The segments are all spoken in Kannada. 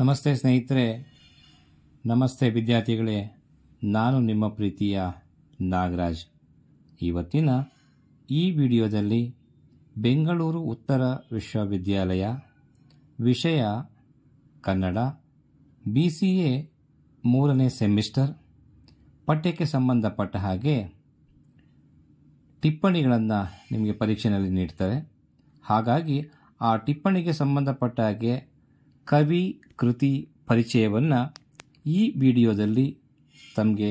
ನಮಸ್ತೆ ಸ್ನೇಹಿತರೆ ನಮಸ್ತೆ ವಿದ್ಯಾರ್ಥಿಗಳೇ ನಾನು ನಿಮ್ಮ ಪ್ರೀತಿಯ ನಾಗರಾಜ್ ಇವತ್ತಿನ ಈ ವಿಡಿಯೋದಲ್ಲಿ ಬೆಂಗಳೂರು ಉತ್ತರ ವಿಶ್ವವಿದ್ಯಾಲಯ ವಿಷಯ ಕನ್ನಡ ಬಿ ಸಿ ಎ ಮೂರನೇ ಸೆಮಿಸ್ಟರ್ ಪಠ್ಯಕ್ಕೆ ಸಂಬಂಧಪಟ್ಟ ಹಾಗೆ ಟಿಪ್ಪಣಿಗಳನ್ನು ನಿಮಗೆ ಪರೀಕ್ಷೆಯಲ್ಲಿ ನೀಡ್ತಾರೆ ಹಾಗಾಗಿ ಆ ಟಿಪ್ಪಣಿಗೆ ಸಂಬಂಧಪಟ್ಟ ಹಾಗೆ ಕವಿ ಕೃತಿ ಪರಿಚಯವನ್ನು ಈ ವಿಡಿಯೋದಲ್ಲಿ ತಮಗೆ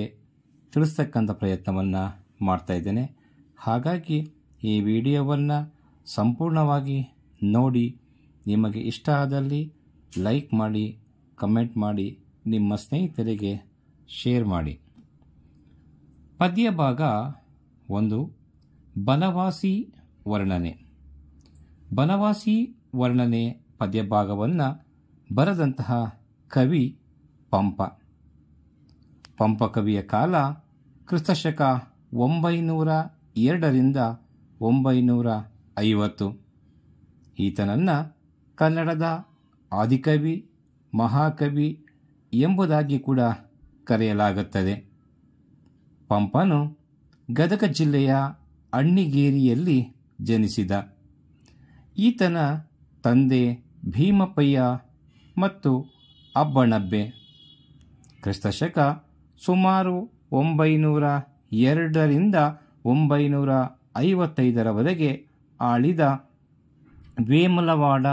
ತಿಳಿಸ್ತಕ್ಕಂಥ ಪ್ರಯತ್ನವನ್ನು ಮಾಡ್ತಾಯಿದ್ದೇನೆ ಹಾಗಾಗಿ ಈ ವಿಡಿಯೋವನ್ನು ಸಂಪೂರ್ಣವಾಗಿ ನೋಡಿ ನಿಮಗೆ ಇಷ್ಟ ಆದಲ್ಲಿ ಲೈಕ್ ಮಾಡಿ ಕಮೆಂಟ್ ಮಾಡಿ ನಿಮ್ಮ ಸ್ನೇಹಿತರಿಗೆ ಶೇರ್ ಮಾಡಿ ಪದ್ಯ ಭಾಗ ಒಂದು ಬನವಾಸಿ ವರ್ಣನೆ ಬನವಾಸಿ ವರ್ಣನೆ ಪದ್ಯ ಭಾಗವನ್ನು ಬರೆದಂತಹ ಕವಿ ಪಂಪ ಪಂಪ ಕವಿಯ ಕಾಲ ಕ್ರಿಸ್ತಶಕ ಒಂಬೈನೂರ ಎರಡರಿಂದ ಒಂಬೈನೂರ ಐವತ್ತು ಈತನನ್ನು ಕನ್ನಡದ ಆದಿಕವಿ ಮಹಾಕವಿ ಎಂಬುದಾಗಿ ಕೂಡ ಕರೆಯಲಾಗುತ್ತದೆ ಪಂಪನು ಗದಗ ಜಿಲ್ಲೆಯ ಅಣ್ಣಿಗೇರಿಯಲ್ಲಿ ಜನಿಸಿದ ಈತನ ತಂದೆ ಭೀಮಪ್ಪಯ್ಯ ಮತ್ತು ಅಬ್ಬಣಬ್ಬೆ ಕ್ರಿಸ್ತಶಕ ಸುಮಾರು ಒಂಬೈನೂರ ಎರಡರಿಂದ ಒಂಬೈನೂರ ಐವತ್ತೈದರವರೆಗೆ ಆಳಿದ ವೇಮಲವಾಡ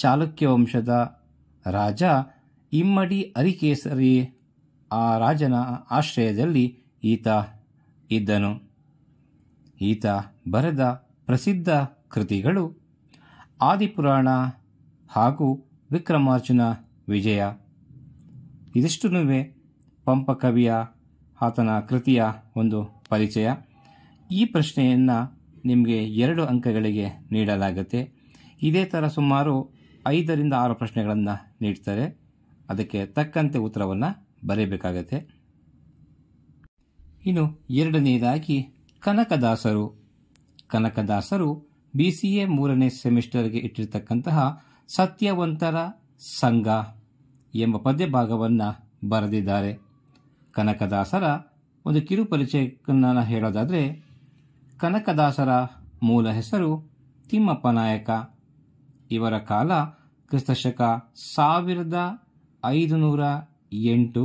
ಚಾಲುಕ್ಯ ವಂಶದ ರಾಜ ಇಮ್ಮಡಿ ಅರಿಕೇಸರಿ ಆ ರಾಜನ ಆಶ್ರಯದಲ್ಲಿ ಈತ ಇದ್ದನು ಈತ ಬರೆದ ಪ್ರಸಿದ್ಧ ಕೃತಿಗಳು ಆದಿಪುರಾಣ ಹಾಗೂ ವಿಕ್ರಮಾರ್ಜುನ ವಿಜಯ ಇದಿಷ್ಟುನೂ ಪಂಪ ಕವಿಯ ಆತನ ಕೃತಿಯ ಒಂದು ಪರಿಚಯ ಈ ಪ್ರಶ್ನೆಯನ್ನು ನಿಮಗೆ ಎರಡು ಅಂಕಗಳಿಗೆ ನೀಡಲಾಗುತ್ತೆ ಇದೇ ಥರ ಸುಮಾರು ಐದರಿಂದ ಆರು ಪ್ರಶ್ನೆಗಳನ್ನು ನೀಡ್ತಾರೆ ಅದಕ್ಕೆ ತಕ್ಕಂತೆ ಉತ್ತರವನ್ನು ಬರೆಯಬೇಕಾಗತ್ತೆ ಇನ್ನು ಎರಡನೆಯದಾಗಿ ಕನಕದಾಸರು ಕನಕದಾಸರು ಬಿ ಸಿ ಎ ಮೂರನೇ ಸೆಮಿಸ್ಟರ್ಗೆ ಇಟ್ಟಿರ್ತಕ್ಕಂತಹ ಸತ್ಯವಂತರ ಸಂಘ ಎಂಬ ಪದ್ಯಭಾಗವನ್ನು ಬರೆದಿದ್ದಾರೆ ಕನಕದಾಸರ ಒಂದು ಕಿರು ಹೇಳೋದಾದರೆ ಕನಕದಾಸರ ಮೂಲ ಹೆಸರು ತಿಮ್ಮಪ್ಪ ನಾಯಕ ಇವರ ಕಾಲ ಕ್ರಿಸ್ತಶಕ ಸಾವಿರದ ನೂರ ಎಂಟು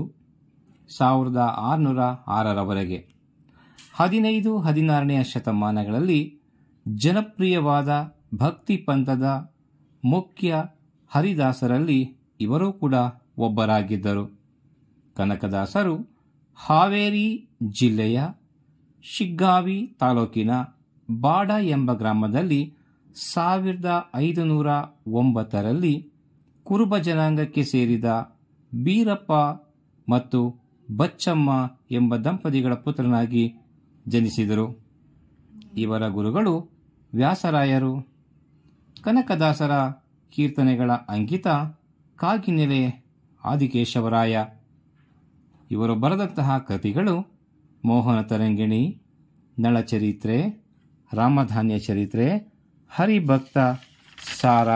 ಸಾವಿರದ ಆರುನೂರ ಆರರವರೆಗೆ ಹದಿನೈದು ಹದಿನಾರನೆಯ ಶತಮಾನಗಳಲ್ಲಿ ಜನಪ್ರಿಯವಾದ ಭಕ್ತಿ ಪಂಥದ ಮುಖ್ಯ ಹರಿದಾಸರಲ್ಲಿ ಇವರೂ ಕೂಡ ಒಬ್ಬರಾಗಿದ್ದರು ಕನಕದಾಸರು ಹಾವೇರಿ ಜಿಲ್ಲೆಯ ಶಿಗ್ಗಾವಿ ತಾಲೂಕಿನ ಬಾಡ ಎಂಬ ಗ್ರಾಮದಲ್ಲಿ ಸಾವಿರದ ಐದುನೂರ ಒಂಬತ್ತರಲ್ಲಿ ಕುರುಬ ಜನಾಂಗಕ್ಕೆ ಸೇರಿದ ಬೀರಪ್ಪ ಮತ್ತು ಬಚ್ಚಮ್ಮ ಎಂಬ ದಂಪತಿಗಳ ಪುತ್ರನಾಗಿ ಜನಿಸಿದರು ಇವರ ಗುರುಗಳು ವ್ಯಾಸರಾಯರು ಕನಕದಾಸರ ಕೀರ್ತನೆಗಳ ಅಂಕಿತ ಕಾಗಿನೆಲೆ ಆದಿಕೇಶವರಾಯ ಇವರು ಬರೆದಂತಹ ಕೃತಿಗಳು ಮೋಹನ ತರಂಗಿಣಿ ನಳಚರಿತ್ರೆ ರಾಮಧಾನ್ಯ ಚರಿತ್ರೆ ಹರಿಭಕ್ತ ಸಾರ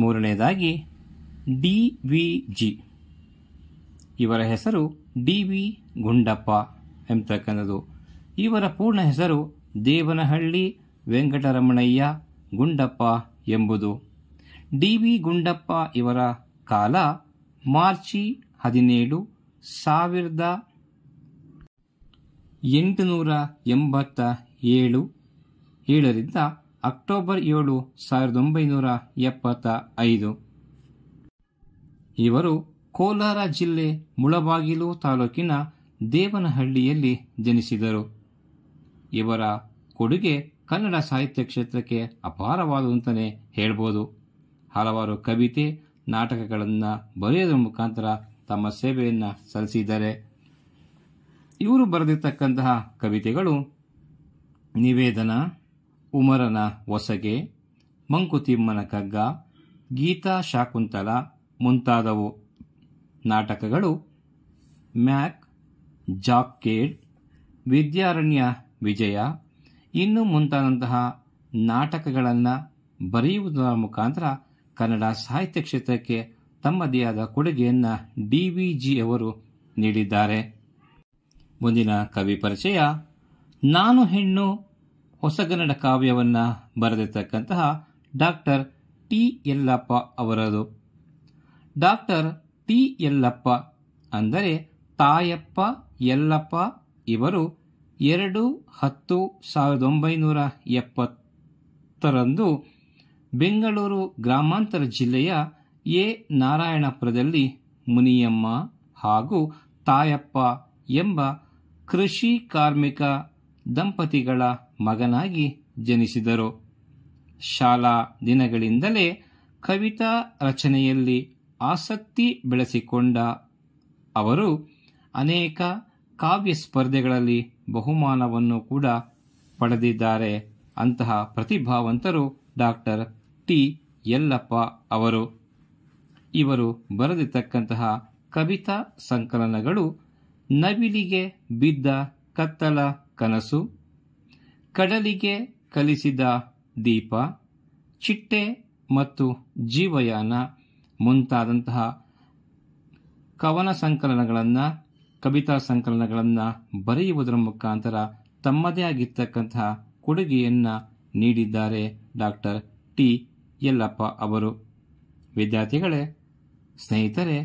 ಮೂರನೆಯದಾಗಿ ಡಿ ವಿ ಜಿ ಇವರ ಹೆಸರು ಡಿ ವಿ ಗುಂಡಪ್ಪ ಎಂಬತಕ್ಕಂಥದ್ದು ಇವರ ಪೂರ್ಣ ಹೆಸರು ದೇವನಹಳ್ಳಿ ವೆಂಕಟರಮಣಯ್ಯ ಗುಂಡಪ್ಪ ಎಂಬುದು ಡಿ ವಿ ಗುಂಡಪ್ಪ ಇವರ ಕಾಲ ಮಾರ್ಚಿ ಹದಿನೇಳು ಸಾವಿರದ ಎಂಟುನೂರ ಎಂಬತ್ತ ಏಳು ಏಳರಿಂದ ಅಕ್ಟೋಬರ್ ಏಳು ಸಾವಿರದ ಒಂಬೈನೂರ ಎಪ್ಪತ್ತ ಐದು ಇವರು ಕೋಲಾರ ಜಿಲ್ಲೆ ಮುಳಬಾಗಿಲು ತಾಲೂಕಿನ ದೇವನಹಳ್ಳಿಯಲ್ಲಿ ಜನಿಸಿದರು ಇವರ ಕೊಡುಗೆ ಕನ್ನಡ ಸಾಹಿತ್ಯ ಕ್ಷೇತ್ರಕ್ಕೆ ಅಪಾರವಾದವು ಅಂತಲೇ ಹೇಳ್ಬೋದು ಹಲವಾರು ಕವಿತೆ ನಾಟಕಗಳನ್ನು ಬರೆಯೋದ್ರ ಮುಖಾಂತರ ತಮ್ಮ ಸೇವೆಯನ್ನು ಸಲ್ಲಿಸಿದ್ದಾರೆ ಇವರು ಬರೆದಿರ್ತಕ್ಕಂತಹ ಕವಿತೆಗಳು ನಿವೇದನ ಉಮರನ ಒಸಗೆ ಮಂಕುತಿಮ್ಮನ ಕಗ್ಗ ಗೀತಾ ಶಾಕುಂತಲ ಮುಂತಾದವು ನಾಟಕಗಳು ಮ್ಯಾಕ್ ಜಾಕ್ ವಿದ್ಯಾರಣ್ಯ ವಿಜಯ ಇನ್ನು ಮುಂತಾದಂತಹ ನಾಟಕಗಳನ್ನು ಬರೆಯುವುದರ ಮುಖಾಂತರ ಕನ್ನಡ ಸಾಹಿತ್ಯ ಕ್ಷೇತ್ರಕ್ಕೆ ತಮ್ಮದೇ ಆದ ಕೊಡುಗೆಯನ್ನು ಡಿ ವಿ ಜಿ ಅವರು ನೀಡಿದ್ದಾರೆ ಮುಂದಿನ ಕವಿ ಪರಿಚಯ ನಾನು ಹೆಣ್ಣು ಹೊಸಗನ್ನಡ ಕಾವ್ಯವನ್ನು ಬರೆದಿರ್ತಕ್ಕಂತಹ ಡಾಕ್ಟರ್ ಟಿ ಯಲ್ಲಪ್ಪ ಅವರದು ಡಾಕ್ಟರ್ ಟಿ ಯಲ್ಲಪ್ಪ ಅಂದರೆ ತಾಯಪ್ಪ ಯಲ್ಲಪ್ಪ ಇವರು ಎರಡು ಹತ್ತು ಸಾವಿರದ ಒಂಬೈನೂರ ಎಪ್ಪತ್ತರಂದು ಬೆಂಗಳೂರು ಗ್ರಾಮಾಂತರ ಜಿಲ್ಲೆಯ ಎ ನಾರಾಯಣಪುರದಲ್ಲಿ ಮುನಿಯಮ್ಮ ಹಾಗೂ ತಾಯಪ್ಪ ಎಂಬ ಕೃಷಿ ಕಾರ್ಮಿಕ ದಂಪತಿಗಳ ಮಗನಾಗಿ ಜನಿಸಿದರು ಶಾಲಾ ದಿನಗಳಿಂದಲೇ ಕವಿತಾ ರಚನೆಯಲ್ಲಿ ಆಸಕ್ತಿ ಬೆಳೆಸಿಕೊಂಡ ಅವರು ಅನೇಕ ಕಾವ್ಯ ಸ್ಪರ್ಧೆಗಳಲ್ಲಿ ಬಹುಮಾನವನ್ನು ಕೂಡ ಪಡೆದಿದ್ದಾರೆ ಅಂತಹ ಪ್ರತಿಭಾವಂತರು ಡಾಕ್ಟರ್ ಟಿ ಯಲ್ಲಪ್ಪ ಅವರು ಇವರು ಬರೆದಿರ್ತಕ್ಕಂತಹ ಕವಿತಾ ಸಂಕಲನಗಳು ನವಿಲಿಗೆ ಬಿದ್ದ ಕತ್ತಲ ಕನಸು ಕಡಲಿಗೆ ಕಲಿಸಿದ ದೀಪ ಚಿಟ್ಟೆ ಮತ್ತು ಜೀವಯಾನ ಮುಂತಾದಂತಹ ಕವನ ಸಂಕಲನಗಳನ್ನು ಕವಿತಾ ಸಂಕಲನಗಳನ್ನು ಬರೆಯುವುದರ ಮುಖಾಂತರ ತಮ್ಮದೇ ಆಗಿರ್ತಕ್ಕಂತಹ ಕೊಡುಗೆಯನ್ನು ನೀಡಿದ್ದಾರೆ ಡಾಕ್ಟರ್ ಟಿ ಯಲ್ಲಪ್ಪ ಅವರು ವಿದ್ಯಾರ್ಥಿಗಳೇ ಸ್ನೇಹಿತರೆ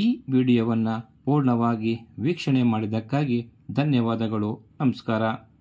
ಈ ವಿಡಿಯೋವನ್ನು ಪೂರ್ಣವಾಗಿ ವೀಕ್ಷಣೆ ಮಾಡಿದ್ದಕ್ಕಾಗಿ ಧನ್ಯವಾದಗಳು ನಮಸ್ಕಾರ